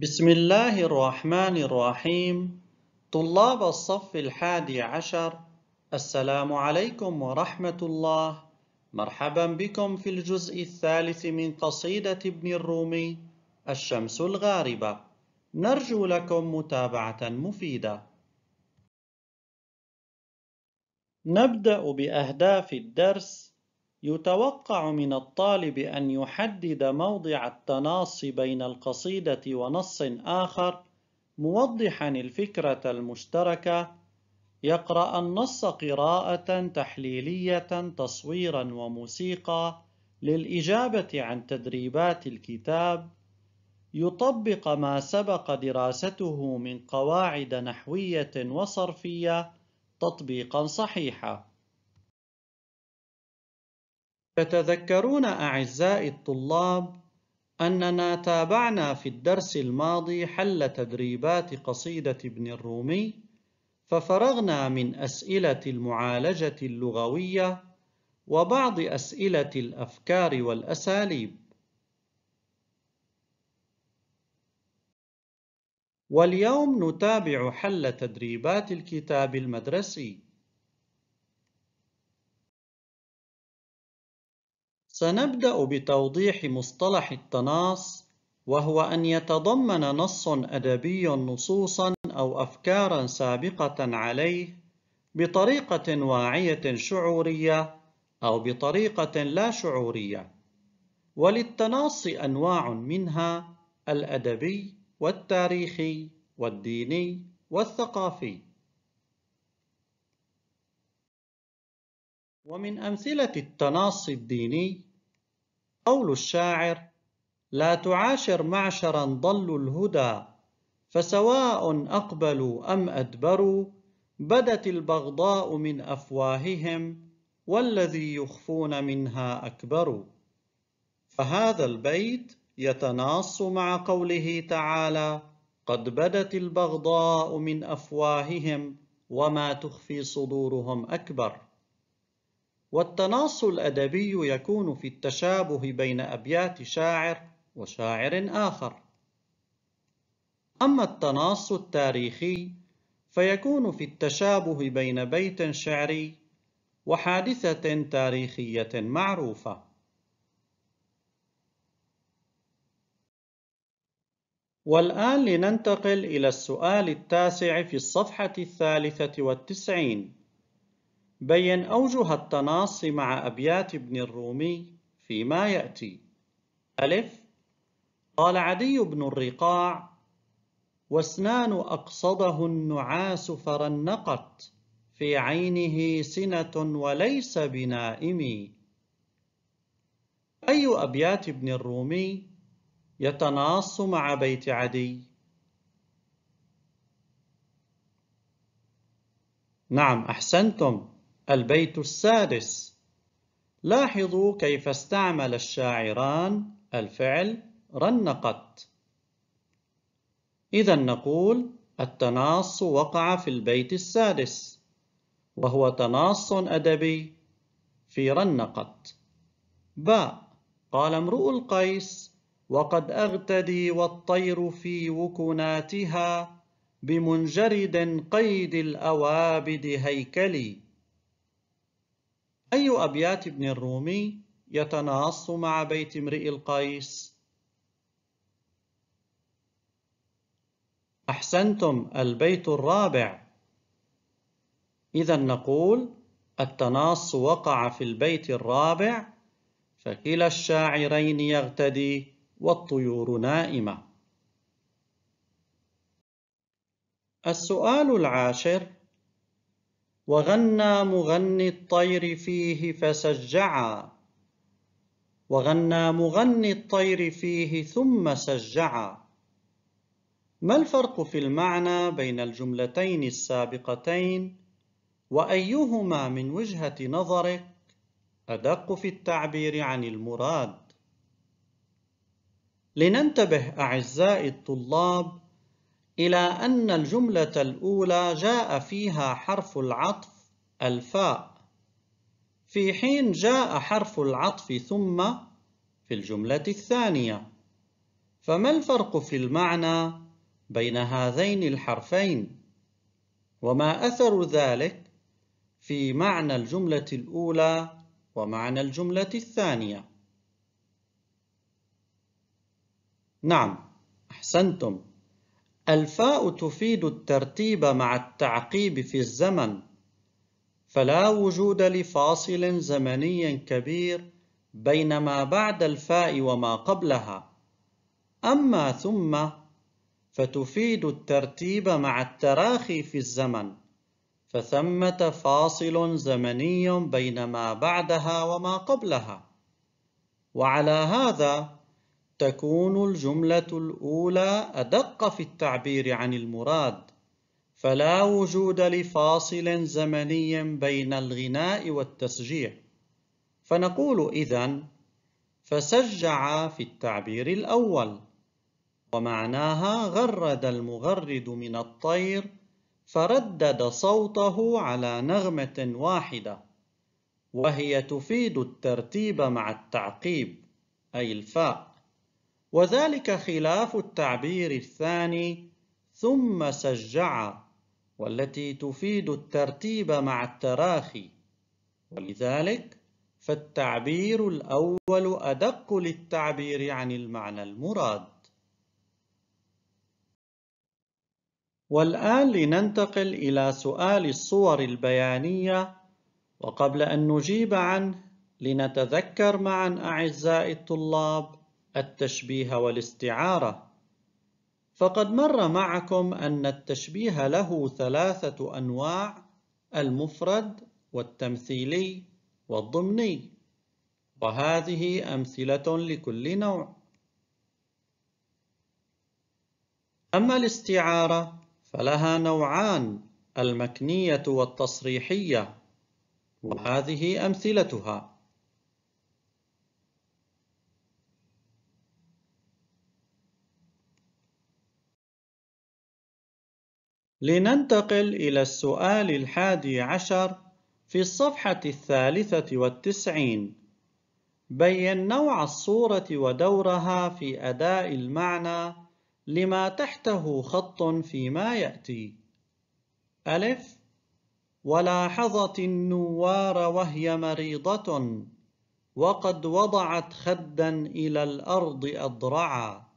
بسم الله الرحمن الرحيم طلاب الصف الحادي عشر السلام عليكم ورحمة الله مرحبا بكم في الجزء الثالث من قصيدة ابن الرومي الشمس الغاربة نرجو لكم متابعة مفيدة نبدأ بأهداف الدرس يتوقع من الطالب أن يحدد موضع التناص بين القصيدة ونص آخر موضحا الفكرة المشتركة يقرأ النص قراءة تحليلية تصويرا وموسيقى للإجابة عن تدريبات الكتاب يطبق ما سبق دراسته من قواعد نحوية وصرفية تطبيقا صحيحا تتذكرون أعزائي الطلاب أننا تابعنا في الدرس الماضي حل تدريبات قصيدة ابن الرومي ففرغنا من أسئلة المعالجة اللغوية وبعض أسئلة الأفكار والأساليب واليوم نتابع حل تدريبات الكتاب المدرسي سنبدأ بتوضيح مصطلح التناص وهو أن يتضمن نص أدبي نصوصا أو أفكارا سابقة عليه بطريقة واعية شعورية أو بطريقة لا شعورية وللتناص أنواع منها الأدبي والتاريخي والديني والثقافي ومن أمثلة التناص الديني قول الشاعر لا تعاشر معشرا ضلوا الهدى فسواء أقبلوا أم أدبروا بدت البغضاء من أفواههم والذي يخفون منها أكبر فهذا البيت يتناص مع قوله تعالى قد بدت البغضاء من أفواههم وما تخفي صدورهم أكبر والتناص الأدبي يكون في التشابه بين أبيات شاعر وشاعر آخر. أما التناص التاريخي فيكون في التشابه بين بيت شعري وحادثة تاريخية معروفة. والآن لننتقل إلى السؤال التاسع في الصفحة الثالثة والتسعين. بين أوجه التناص مع أبيات ابن الرومي فيما يأتي ألف قال عدي بن الرقاع واسنان أقصده النعاس فرنقت في عينه سنة وليس بنائمي أي أبيات ابن الرومي يتناص مع بيت عدي؟ نعم أحسنتم البيت السادس لاحظوا كيف استعمل الشاعران الفعل رنقت إذا نقول التناص وقع في البيت السادس وهو تناص أدبي في رنقت باء قال امرؤ القيس وقد أغتدي والطير في وكناتها بمنجرد قيد الأوابد هيكلي أي أبيات ابن الرومي يتناص مع بيت امرئ القيس؟ أحسنتم البيت الرابع إذا نقول التناص وقع في البيت الرابع فكلا الشاعرين يغتدي والطيور نائمة السؤال العاشر وغنى مغني الطير فيه فسجعا وغنى مغني الطير فيه ثم سجعا ما الفرق في المعنى بين الجملتين السابقتين وايهما من وجهه نظرك ادق في التعبير عن المراد لننتبه اعزائي الطلاب إلى أن الجملة الأولى جاء فيها حرف العطف الفاء في حين جاء حرف العطف ثم في الجملة الثانية فما الفرق في المعنى بين هذين الحرفين وما أثر ذلك في معنى الجملة الأولى ومعنى الجملة الثانية نعم أحسنتم الفاء تفيد الترتيب مع التعقيب في الزمن فلا وجود لفاصل زمني كبير بين ما بعد الفاء وما قبلها أما ثم فتفيد الترتيب مع التراخي في الزمن فثمة فاصل زمني بين ما بعدها وما قبلها وعلى هذا تكون الجملة الأولى أدق في التعبير عن المراد فلا وجود لفاصل زمني بين الغناء والتسجيع فنقول إذن فسجع في التعبير الأول ومعناها غرد المغرد من الطير فردد صوته على نغمة واحدة وهي تفيد الترتيب مع التعقيب أي الفاء وذلك خلاف التعبير الثاني ثم سجع والتي تفيد الترتيب مع التراخي ولذلك فالتعبير الأول أدق للتعبير عن المعنى المراد والآن لننتقل إلى سؤال الصور البيانية وقبل أن نجيب عنه لنتذكر معا أعزائي الطلاب التشبيه والاستعارة فقد مر معكم أن التشبيه له ثلاثة أنواع المفرد والتمثيلي والضمني وهذه أمثلة لكل نوع أما الاستعارة فلها نوعان المكنية والتصريحية وهذه أمثلتها لننتقل إلى السؤال الحادي عشر في الصفحة الثالثة والتسعين بين نوع الصورة ودورها في أداء المعنى لما تحته خط فيما يأتي ألف ولاحظت النوار وهي مريضة وقد وضعت خدا إلى الأرض أضرعا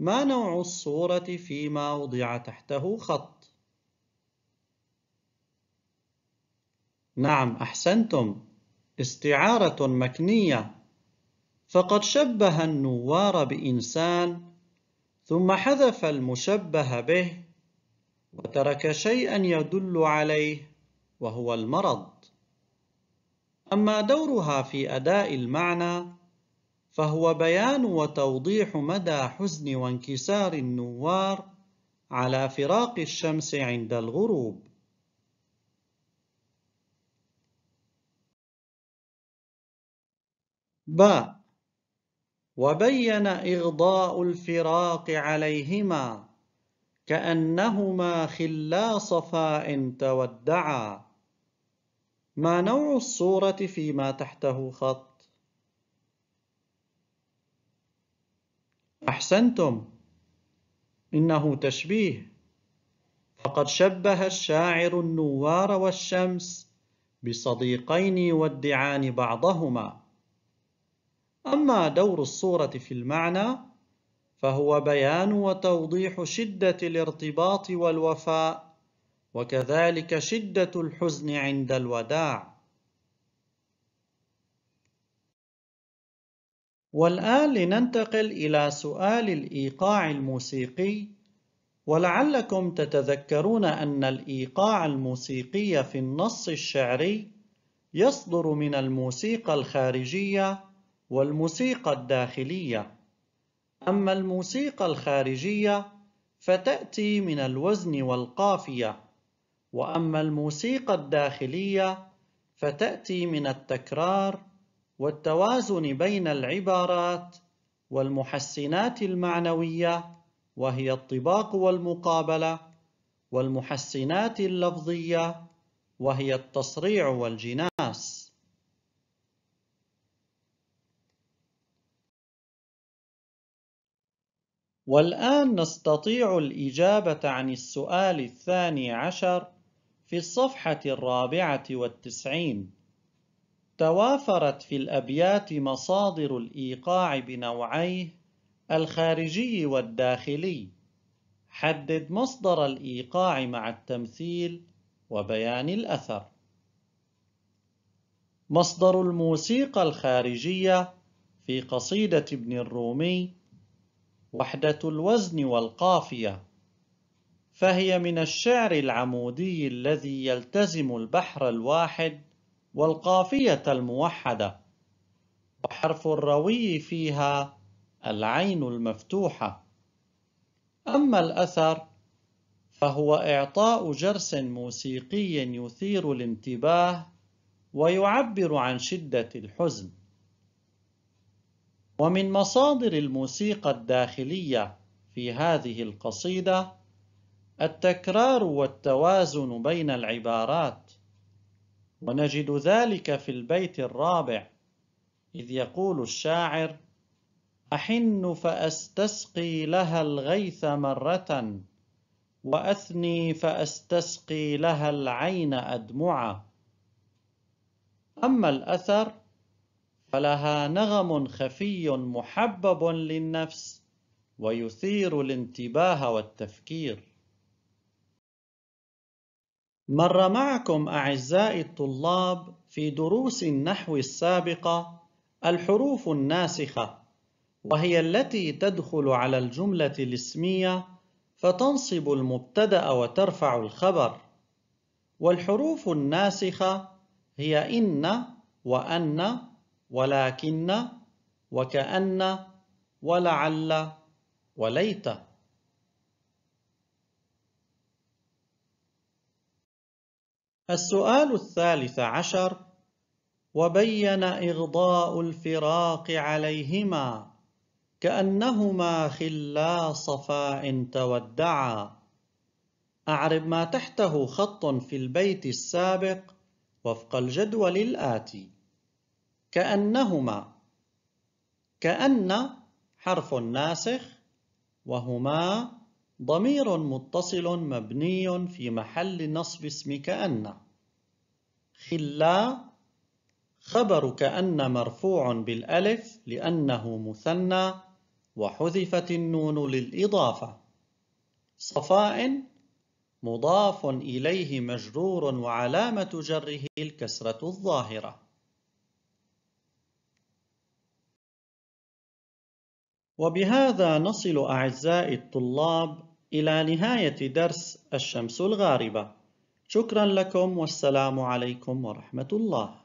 ما نوع الصورة فيما وضع تحته خط؟ نعم أحسنتم استعارة مكنية فقد شبه النوار بإنسان ثم حذف المشبه به وترك شيئا يدل عليه وهو المرض أما دورها في أداء المعنى فهو بيان وتوضيح مدى حزن وانكسار النوار على فراق الشمس عند الغروب ب وبين إغضاء الفراق عليهما كأنهما خلا صفاء تودعا ما نوع الصورة فيما تحته خط؟ أحسنتم إنه تشبيه فقد شبه الشاعر النوار والشمس بصديقين يودعان بعضهما أما دور الصورة في المعنى فهو بيان وتوضيح شدة الارتباط والوفاء وكذلك شدة الحزن عند الوداع والآن لننتقل إلى سؤال الإيقاع الموسيقي ولعلكم تتذكرون أن الإيقاع الموسيقي في النص الشعري يصدر من الموسيقى الخارجية والموسيقى الداخلية أما الموسيقى الخارجية فتأتي من الوزن والقافية وأما الموسيقى الداخلية فتأتي من التكرار والتوازن بين العبارات والمحسنات المعنوية وهي الطباق والمقابلة والمحسنات اللفظية وهي التصريع والجناس والآن نستطيع الإجابة عن السؤال الثاني عشر في الصفحة الرابعة والتسعين توافرت في الأبيات مصادر الإيقاع بنوعيه الخارجي والداخلي حدد مصدر الإيقاع مع التمثيل وبيان الأثر مصدر الموسيقى الخارجية في قصيدة ابن الرومي وحدة الوزن والقافية فهي من الشعر العمودي الذي يلتزم البحر الواحد والقافية الموحدة وحرف الروي فيها العين المفتوحة أما الأثر فهو إعطاء جرس موسيقي يثير الانتباه ويعبر عن شدة الحزن ومن مصادر الموسيقى الداخلية في هذه القصيدة التكرار والتوازن بين العبارات ونجد ذلك في البيت الرابع إذ يقول الشاعر أحن فأستسقي لها الغيث مرة وأثني فأستسقي لها العين أدمعا أما الأثر فلها نغم خفي محبب للنفس ويثير الانتباه والتفكير مر معكم أعزائي الطلاب في دروس النحو السابقة الحروف الناسخة وهي التي تدخل على الجملة الاسمية فتنصب المبتدأ وترفع الخبر والحروف الناسخة هي إن وأن ولكن وكأن ولعل وليت السؤال الثالث عشر وبين إغضاء الفراق عليهما كأنهما خلا صفاء تودعا أعرب ما تحته خط في البيت السابق وفق الجدول الآتي كأنهما كأن حرف ناسخ وهما ضمير متصل مبني في محل نصب اسم كأن خلا خبر كأن مرفوع بالألف لأنه مثنى وحذفت النون للإضافة صفاء مضاف إليه مجرور وعلامة جره الكسرة الظاهرة وبهذا نصل أعزائي الطلاب إلى نهاية درس الشمس الغاربة شكرا لكم والسلام عليكم ورحمة الله